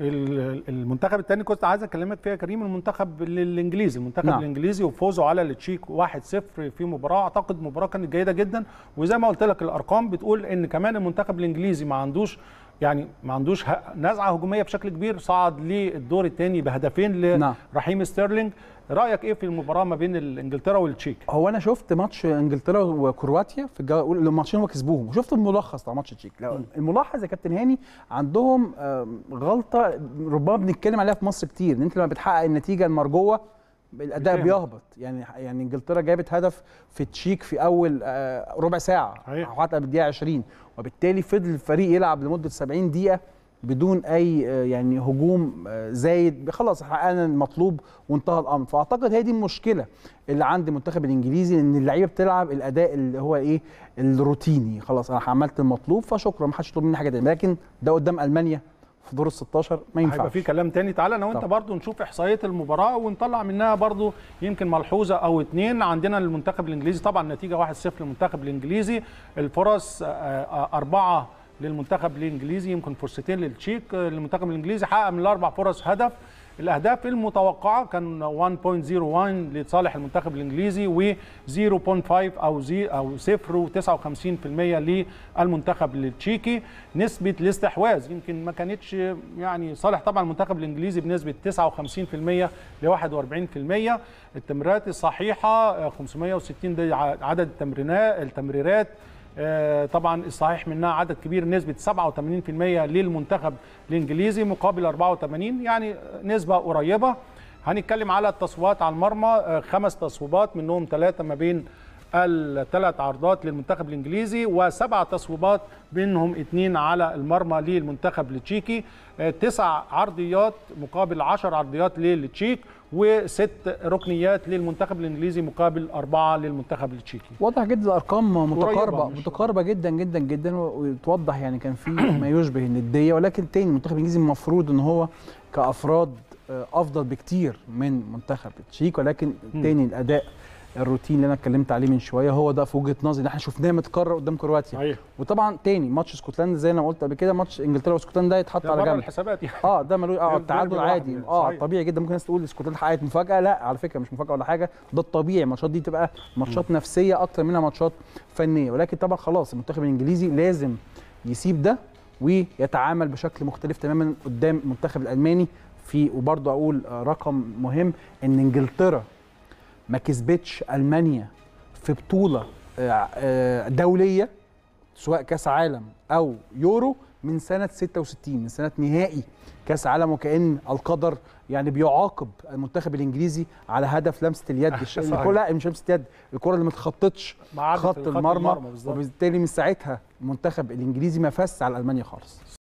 المنتخب الثاني كنت عايز اكلمك فيها كريم المنتخب الانجليزي المنتخب نعم. الانجليزي وفوزه على التشيك 1-0 في مباراه اعتقد مباراه كانت جيده جدا وزي ما قلت لك الارقام بتقول ان كمان المنتخب الانجليزي ما عندوش يعني ما عندوش نزعه هجوميه بشكل كبير صعد للدور الثاني بهدفين لرحيم نعم. ستيرلينج رايك ايه في المباراه ما بين انجلترا والتشيك هو انا شفت ماتش انجلترا وكرواتيا في الجوله الاولى الماتشين هم كسبوهم وشفت الملخص بتاع ماتش تشيك الملاحظ يا كابتن هاني عندهم غلطه ربما بنتكلم عليها في مصر كتير ان انت لما بتحقق النتيجه المرجوه الاداء بيهبط يعني يعني انجلترا جابت هدف في تشيك في اول آه، ربع ساعه او حتى بالدقيقه 20 وبالتالي فضل الفريق يلعب لمده 70 دقيقه بدون اي آه، يعني هجوم آه، زايد خلاص حققنا المطلوب وانتهى الامر فاعتقد هي دي المشكله اللي عند المنتخب الانجليزي ان اللعيبه بتلعب الاداء اللي هو ايه الروتيني خلاص انا عملت المطلوب فشكرا ما حدش يطلب مني حاجه تانية لكن ده قدام المانيا في دور ال 16 ما ينفعش هيبقى في كلام تاني تعالى انا وانت برضو نشوف احصائيه المباراه ونطلع منها برضو يمكن ملحوظه او اتنين عندنا المنتخب الانجليزي طبعا نتيجه 1-0 للمنتخب الانجليزي الفرص آه، آه، اربعه للمنتخب الانجليزي يمكن فرصتين للتشيك آه، المنتخب الانجليزي حقق من الاربع فرص هدف الاهداف المتوقعه كان 1.01 لصالح المنتخب الانجليزي و 0.5 او زي او 0.59% للمنتخب التشيكي نسبه الاستحواذ يمكن ما كانتش يعني صالح طبعا المنتخب الانجليزي بنسبه 59% ل 41% التمريرات الصحيحه 560 دي عدد التمريرات آه، طبعا الصحيح منها عدد كبير نسبه 87% للمنتخب الانجليزي مقابل 84 يعني نسبه قريبه هنتكلم على التصويبات على المرمى آه، خمس تصويبات منهم ثلاثه ما بين الثلاث عرضات للمنتخب الانجليزي وسبع تصويبات منهم اثنين على المرمى للمنتخب التشيكي آه، تسع عرضيات مقابل عشر عرضيات للتشيك وست ركنيات للمنتخب الانجليزي مقابل اربعه للمنتخب التشيكي. واضح جدا الارقام متقاربه متقاربه جدا جدا جدا وتوضح يعني كان في ما يشبه النديه ولكن تاني المنتخب الانجليزي المفروض ان هو كافراد آه، افضل بكتير من منتخب التشيك ولكن تاني الاداء الروتين اللي انا اتكلمت عليه من شويه هو ده في وجهه نظري اللي احنا شفناه متكرر قدام كرواتيا أيه. وطبعا تاني ماتش اسكتلندا زي انا قلت قبل كده ماتش انجلترا واسكتلندا ده يتحط على جنب الحسابات يعني. اه ده ملوش اه التعادل عادي يعني. اه صحيح. طبيعي جدا ممكن الناس تقول اسكتلندا حققت مفاجاه لا على فكره مش مفاجاه ولا حاجه ده الطبيعي الماتشات دي تبقى ماتشات نفسيه اكتر منها ماتشات فنيه ولكن طبعا خلاص المنتخب الانجليزي لازم يسيب ده ويتعامل بشكل مختلف تماما قدام المنتخب الالماني في وبرضه اقول آه، رقم مهم ان انجلترا ما كسبتش المانيا في بطوله آه، آه، دوليه سواء كاس عالم او يورو من سنه 66 من سنه نهائي كاس عالم وكان القدر يعني بيعاقب المنتخب الانجليزي على هدف لمسه اليد الكره لا مش لمسه اليد الكره اللي ما اتخطتش خط المرمى, المرمى وبالتالي من ساعتها المنتخب الانجليزي ما فاز على المانيا خالص